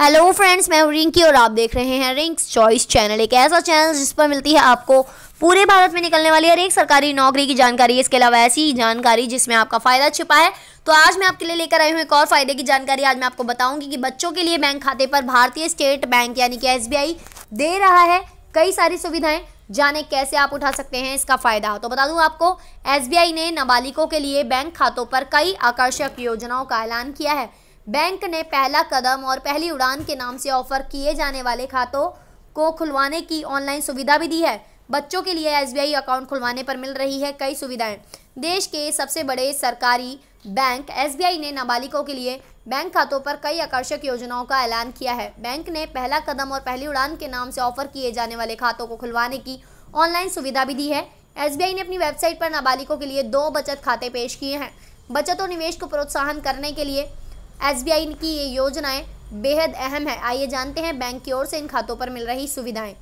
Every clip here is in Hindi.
हेलो फ्रेंड्स मैं रिंकी और आप देख रहे हैं रिंक्स चॉइस चैनल एक ऐसा चैनल जिस पर मिलती है आपको पूरे भारत में निकलने वाली हर एक सरकारी नौकरी की जानकारी इसके अलावा ऐसी जानकारी जिसमें आपका फ़ायदा छिपा है तो आज मैं आपके लिए लेकर आई हूँ एक और फायदे की जानकारी आज मैं आपको बताऊंगी कि बच्चों के लिए बैंक खाते पर भारतीय स्टेट बैंक यानी कि एस दे रहा है कई सारी सुविधाएं जाने कैसे आप उठा सकते हैं इसका फ़ायदा तो बता दूं आपको एसबीआई ने नाबालिगों के लिए बैंक खातों पर कई आकर्षक योजनाओं का ऐलान किया है बैंक ने पहला कदम और पहली उड़ान के नाम से ऑफर किए जाने वाले खातों को खुलवाने की ऑनलाइन सुविधा भी दी है बच्चों के लिए एसबीआई अकाउंट खुलवाने पर मिल रही है कई सुविधाएं देश के सबसे बड़े सरकारी बैंक एसबीआई ने नाबालिगों के लिए बैंक खातों पर कई आकर्षक योजनाओं का ऐलान किया है बैंक ने पहला कदम और पहली उड़ान के नाम से ऑफर किए जाने वाले खातों को खुलवाने की ऑनलाइन सुविधा भी दी है एसबीआई ने अपनी वेबसाइट पर नाबालिगों के लिए दो बचत खाते पेश किए हैं बचत और निवेश को प्रोत्साहन करने के लिए एसबीआई की ये योजनाएं बेहद अहम है आइए जानते हैं बैंक की ओर से इन खातों पर मिल रही सुविधाएं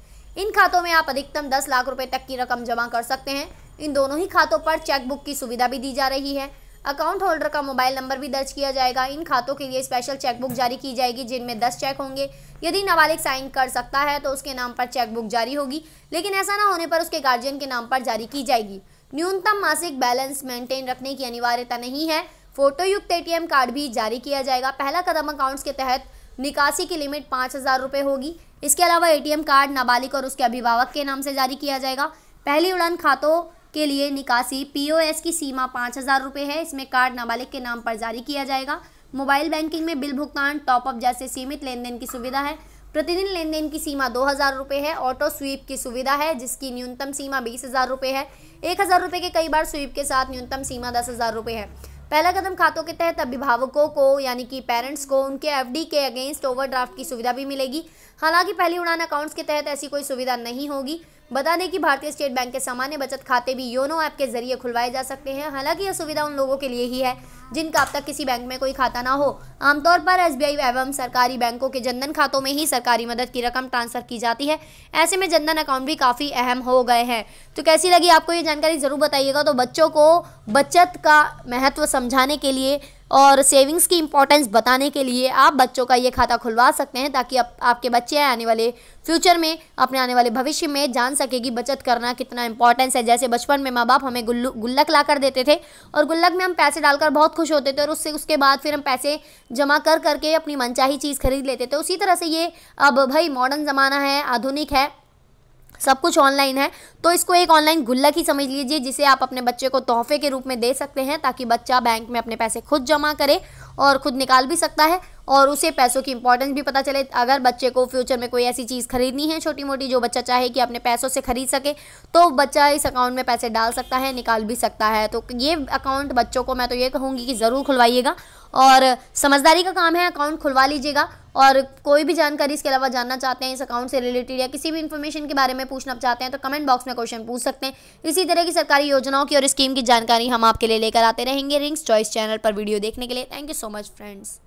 इन खातों में आप अधिकतम दस लाख रुपए तक की रकम जमा कर सकते हैं इन दोनों ही खातों पर चेकबुक की सुविधा भी दी जा रही है अकाउंट होल्डर का मोबाइल नंबर भी दर्ज किया जाएगा इन खातों के लिए स्पेशल चेकबुक जारी की जाएगी जिनमें दस चेक होंगे यदि नाबालिग साइन कर सकता है तो उसके नाम पर चेकबुक जारी होगी लेकिन ऐसा ना होने पर उसके गार्जियन के नाम पर जारी की जाएगी न्यूनतम मासिक बैलेंस मेंटेन रखने की अनिवार्यता नहीं है फोटोयुक्त एटीएम कार्ड भी जारी किया जाएगा पहला कदम अकाउंट्स के तहत निकासी की लिमिट पाँच हज़ार रुपये होगी इसके अलावा एटीएम कार्ड नाबालिग और उसके अभिभावक के नाम से जारी किया जाएगा पहली उड़ान खातों के लिए निकासी पीओएस की सीमा पाँच हज़ार रुपये है इसमें कार्ड नाबालिग के नाम पर जारी किया जाएगा मोबाइल बैंकिंग में बिल भुगतान टॉपअप जैसे सीमित लेन देन की सुविधा है प्रतिदिन लेन देन की सीमा दो हज़ार रुपये है ऑटो स्वीप की सुविधा है जिसकी न्यूनतम सीमा बीस हज़ार रुपये है एक हज़ार रुपये के कई बार स्वीप के साथ न्यूनतम सीमा दस हज़ार रुपये है पहला कदम खातों के तहत अभिभावकों को यानी कि पेरेंट्स को उनके एफडी के अगेंस्ट ओवरड्राफ्ट की सुविधा भी मिलेगी हालांकि पहली उड़ान अकाउंट्स के तहत ऐसी कोई सुविधा नहीं होगी बता दें कि भारतीय स्टेट बैंक के सामान्य बचत खाते भी योनो ऐप के जरिए खुलवाए जा सकते हैं हालांकि यह सुविधा उन लोगों के लिए ही है जिनका अब तक किसी बैंक में कोई खाता ना हो आमतौर पर एसबीआई एवं सरकारी बैंकों के जनधन खातों में ही सरकारी मदद की रकम ट्रांसफर की जाती है ऐसे में जनधन अकाउंट भी काफ़ी अहम हो गए हैं तो कैसी लगी आपको ये जानकारी ज़रूर बताइएगा तो बच्चों को बचत का महत्व समझाने के लिए और सेविंग्स की इम्पोर्टेंस बताने के लिए आप बच्चों का ये खाता खुलवा सकते हैं ताकि आप, आपके बच्चे आने वाले फ्यूचर में अपने आने वाले भविष्य में जान सकेगी बचत करना कितना इंपॉर्टेंस है जैसे बचपन में माँ बाप हमें गुल्लू गुल्लक ला कर देते थे और गुल्लक में हम पैसे डालकर बहुत खुश होते थे और उससे उसके बाद फिर हम पैसे जमा कर करके अपनी मनचाही चीज़ खरीद लेते थे उसी तरह से ये अब भाई मॉडर्न ज़माना है आधुनिक है सब कुछ ऑनलाइन है तो इसको एक ऑनलाइन गुल्लक ही समझ लीजिए जिसे आप अपने बच्चे को तोहफे के रूप में दे सकते हैं ताकि बच्चा बैंक में अपने पैसे खुद जमा करे और खुद निकाल भी सकता है और उसे पैसों की इंपॉर्टेंस भी पता चले अगर बच्चे को फ्यूचर में कोई ऐसी चीज़ खरीदनी है छोटी मोटी जो बच्चा चाहे कि अपने पैसों से खरीद सके तो बच्चा इस अकाउंट में पैसे डाल सकता है निकाल भी सकता है तो ये अकाउंट बच्चों को मैं तो ये कहूँगी कि ज़रूर खुलवाइएगा और समझदारी का काम है अकाउंट खुलवा लीजिएगा और कोई भी जानकारी इसके अलावा जानना चाहते हैं इस अकाउंट से रिलेटेड या किसी भी इन्फॉर्मेशन के बारे में पूछना चाहते हैं तो कमेंट बॉक्स में क्वेश्चन पूछ सकते हैं इसी तरह की सरकारी योजनाओं की और स्कीम की जानकारी हम आपके लिए लेकर आते रहेंगे रिंग्स चॉइस चैनल पर वीडियो देखने के लिए thank you so much friends